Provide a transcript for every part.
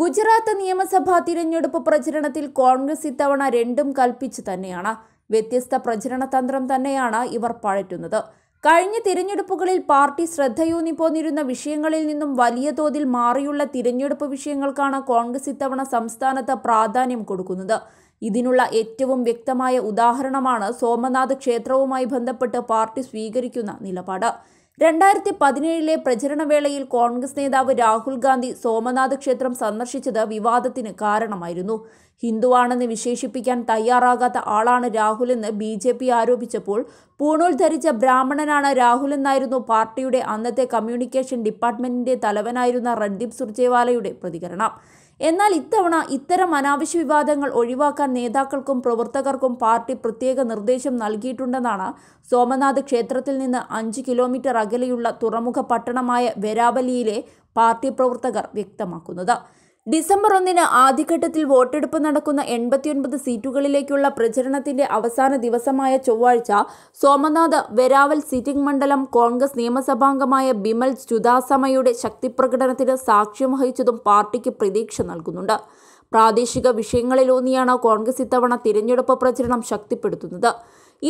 ഗുജറാത്ത് നിയമസഭാ തിരഞ്ഞെടുപ്പ് പ്രചരണത്തിൽ കോൺഗ്രസ് ഇത്തവണ രണ്ടും കൽപ്പിച്ചു തന്നെയാണ് വ്യത്യസ്ത പ്രചരണ തന്ത്രം തന്നെയാണ് ഇവർ പഴറ്റുന്നത് കഴിഞ്ഞ തിരഞ്ഞെടുപ്പുകളിൽ പാർട്ടി ശ്രദ്ധയൂന്നി പോന്നിരുന്ന വിഷയങ്ങളിൽ നിന്നും വലിയ തോതിൽ മാറിയുള്ള തിരഞ്ഞെടുപ്പ് വിഷയങ്ങൾക്കാണ് കോൺഗ്രസ് ഇത്തവണ സംസ്ഥാനത്ത് പ്രാധാന്യം കൊടുക്കുന്നത് ഇതിനുള്ള ഏറ്റവും വ്യക്തമായ ഉദാഹരണമാണ് സോമനാഥ് ക്ഷേത്രവുമായി ബന്ധപ്പെട്ട് പാർട്ടി സ്വീകരിക്കുന്ന നിലപാട് രണ്ടായിരത്തി പതിനേഴിലെ പ്രചരണവേളയിൽ കോൺഗ്രസ് നേതാവ് രാഹുൽ ഗാന്ധി സോമനാഥ് ക്ഷേത്രം സന്ദർശിച്ചത് വിവാദത്തിന് കാരണമായിരുന്നു ഹിന്ദുവാണെന്ന് വിശേഷിപ്പിക്കാൻ തയ്യാറാകാത്ത ആളാണ് രാഹുൽ എന്ന് ബി ജെ പി ആരോപിച്ചപ്പോൾ പൂണൂൽ ധരിച്ച ബ്രാഹ്മണനാണ് രാഹുൽ എന്നായിരുന്നു പാർട്ടിയുടെ അന്നത്തെ കമ്മ്യൂണിക്കേഷൻ ഡിപ്പാർട്ട്മെന്റിന്റെ തലവനായിരുന്ന രൺദീപ് സുർജേവാലയുടെ പ്രതികരണം എന്നാൽ ഇത്തവണ ഇത്തരം അനാവശ്യ വിവാദങ്ങൾ ഒഴിവാക്കാൻ നേതാക്കൾക്കും പ്രവർത്തകർക്കും പാർട്ടി പ്രത്യേക നിർദ്ദേശം നൽകിയിട്ടുണ്ടെന്നാണ് സോമനാഥ് ക്ഷേത്രത്തിൽ നിന്ന് അഞ്ച് കിലോമീറ്റർ അകലെയുള്ള തുറമുഖ പട്ടണമായ വെരാവലിയിലെ പാർട്ടി പ്രവർത്തകർ വ്യക്തമാക്കുന്നത് ഡിസംബർ ഒന്നിന് ആദ്യഘട്ടത്തിൽ വോട്ടെടുപ്പ് നടക്കുന്ന എൺപത്തിയൊൻപത് സീറ്റുകളിലേക്കുള്ള പ്രചരണത്തിന്റെ അവസാന ദിവസമായ ചൊവ്വാഴ്ച സോമനാഥ് വെരാവൽ സിറ്റിംഗ് മണ്ഡലം കോൺഗ്രസ് നിയമസഭാംഗമായ ബിമൽ ജുദാസമയുടെ ശക്തിപ്രകടനത്തിന് സാക്ഷ്യം വഹിച്ചതും പാർട്ടിക്ക് പ്രതീക്ഷ നൽകുന്നുണ്ട് പ്രാദേശിക വിഷയങ്ങളിലൂന്നിയാണ് കോൺഗ്രസ് ഇത്തവണ തിരഞ്ഞെടുപ്പ് പ്രചരണം ശക്തിപ്പെടുത്തുന്നത്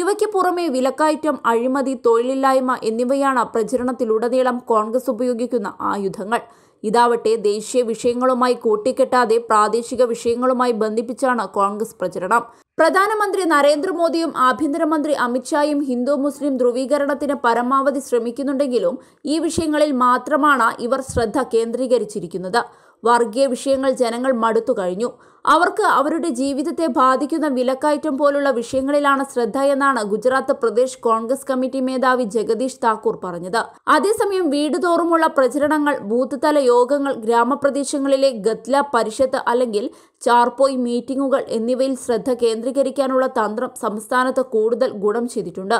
ഇവയ്ക്ക് പുറമെ വിലക്കയറ്റം അഴിമതി തൊഴിലില്ലായ്മ എന്നിവയാണ് പ്രചരണത്തിലുടനീളം കോൺഗ്രസ് ഉപയോഗിക്കുന്ന ആയുധങ്ങൾ ഇതാവട്ടെ ദേശീയ വിഷയങ്ങളുമായി കൂട്ടിക്കെട്ടാതെ പ്രാദേശിക വിഷയങ്ങളുമായി ബന്ധിപ്പിച്ചാണ് കോൺഗ്രസ് പ്രചരണം പ്രധാനമന്ത്രി നരേന്ദ്രമോദിയും ആഭ്യന്തരമന്ത്രി അമിത്ഷായും ഹിന്ദു മുസ്ലിം ധ്രുവീകരണത്തിന് പരമാവധി ശ്രമിക്കുന്നുണ്ടെങ്കിലും ഈ വിഷയങ്ങളിൽ മാത്രമാണ് ഇവർ ശ്രദ്ധ കേന്ദ്രീകരിച്ചിരിക്കുന്നത് വർഗീയ വിഷയങ്ങൾ ജനങ്ങൾ മടുത്തു കഴിഞ്ഞു അവർക്ക് അവരുടെ ജീവിതത്തെ ബാധിക്കുന്ന വിലക്കയറ്റം പോലുള്ള വിഷയങ്ങളിലാണ് ശ്രദ്ധ എന്നാണ് ഗുജറാത്ത് പ്രദേശ് കോൺഗ്രസ് കമ്മിറ്റി മേധാവി ജഗദീഷ് താക്കൂർ പറഞ്ഞത് അതേസമയം വീടുതോറുമുള്ള പ്രചരണങ്ങൾ ബൂത്ത്തല യോഗങ്ങൾ ഗ്രാമപ്രദേശങ്ങളിലെ ഗത്ല പരിഷത്ത് അല്ലെങ്കിൽ ചാർപ്പോയ് മീറ്റിംഗുകൾ എന്നിവയിൽ ശ്രദ്ധ കേന്ദ്രീകരിക്കാനുള്ള തന്ത്രം സംസ്ഥാനത്ത് കൂടുതൽ ഗുണം ചെയ്തിട്ടുണ്ട്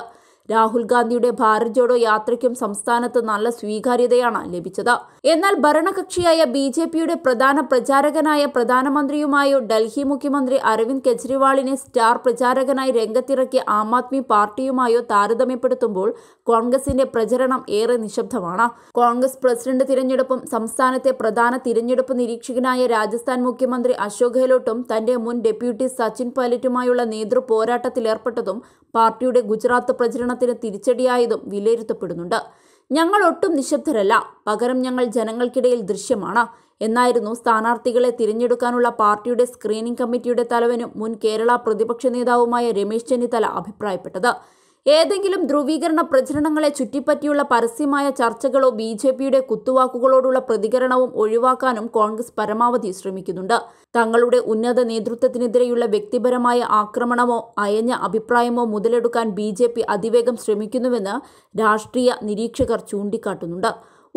രാഹുൽ ഗാന്ധിയുടെ ഭാരത് ജോഡോ യാത്രയ്ക്കും സംസ്ഥാനത്ത് നല്ല സ്വീകാര്യതയാണ് ലഭിച്ചത് എന്നാൽ ഭരണകക്ഷിയായ ബി ജെ പിയുടെ പ്രധാന പ്രചാരകനായ പ്രധാനമന്ത്രിയുമായോ ഡൽഹി മുഖ്യമന്ത്രി അരവിന്ദ് കെജ്രിവാളിനെ സ്റ്റാർ പ്രചാരകനായി രംഗത്തിറക്കിയ ആം ആദ്മി പാർട്ടിയുമായോ താരതമ്യപ്പെടുത്തുമ്പോൾ കോൺഗ്രസിന്റെ പ്രചരണം ഏറെ നിശബ്ദമാണ് കോൺഗ്രസ് പ്രസിഡന്റ് തിരഞ്ഞെടുപ്പും സംസ്ഥാനത്തെ പ്രധാന തിരഞ്ഞെടുപ്പ് നിരീക്ഷകനായ രാജസ്ഥാൻ മുഖ്യമന്ത്രി അശോക് ഗെഹ്ലോട്ടും തന്റെ മുൻ ഡെപ്യൂട്ടി സച്ചിൻ പൈലറ്റുമായുള്ള പോരാട്ടത്തിലേർപ്പെട്ടതും പാർട്ടിയുടെ ഗുജറാത്ത് പ്രചരണ പ്രചാരണത്തിന് തിരിച്ചടിയായതും വിലയിരുത്തപ്പെടുന്നുണ്ട് ഞങ്ങൾ ഒട്ടും നിശബ്ദരല്ല പകരം ഞങ്ങൾ ജനങ്ങൾക്കിടയിൽ ദൃശ്യമാണ് എന്നായിരുന്നു സ്ഥാനാർത്ഥികളെ തിരഞ്ഞെടുക്കാനുള്ള പാർട്ടിയുടെ സ്ക്രീനിംഗ് കമ്മിറ്റിയുടെ തലവനും മുൻ കേരള പ്രതിപക്ഷ നേതാവുമായ രമേശ് ചെന്നിത്തല അഭിപ്രായപ്പെട്ടത് ഏതെങ്കിലും ധ്രുവീകരണ പ്രചരണങ്ങളെ ചുറ്റിപ്പറ്റിയുള്ള പരസ്യമായ ചർച്ചകളോ ബി ജെ പിയുടെ കുത്തുവാക്കുകളോടുള്ള പ്രതികരണവും ഒഴിവാക്കാനും കോൺഗ്രസ് പരമാവധി ശ്രമിക്കുന്നുണ്ട് തങ്ങളുടെ ഉന്നത നേതൃത്വത്തിനെതിരെയുള്ള വ്യക്തിപരമായ ആക്രമണമോ അയഞ്ഞ അഭിപ്രായമോ മുതലെടുക്കാൻ ബി ജെ പി അതിവേഗം ശ്രമിക്കുന്നുവെന്ന് രാഷ്ട്രീയ നിരീക്ഷകർ ചൂണ്ടിക്കാട്ടുന്നുണ്ട്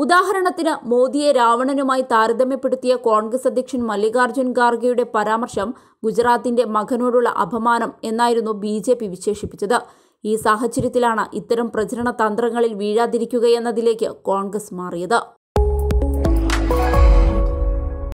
ഉദാഹരണത്തിന് മോദിയെ രാവണനുമായി താരതമ്യപ്പെടുത്തിയ കോൺഗ്രസ് അധ്യക്ഷൻ മല്ലികാർജ്ജുൻ ഖാർഗെയുടെ പരാമർശം ഗുജറാത്തിന്റെ മകനോടുള്ള അപമാനം എന്നായിരുന്നു ബി വിശേഷിപ്പിച്ചത് ഈ സാഹചര്യത്തിലാണ് ഇത്തരം പ്രചരണ തന്ത്രങ്ങളിൽ വീഴാതിരിക്കുകയെന്നതിലേക്ക് കോൺഗ്രസ് മാറിയത്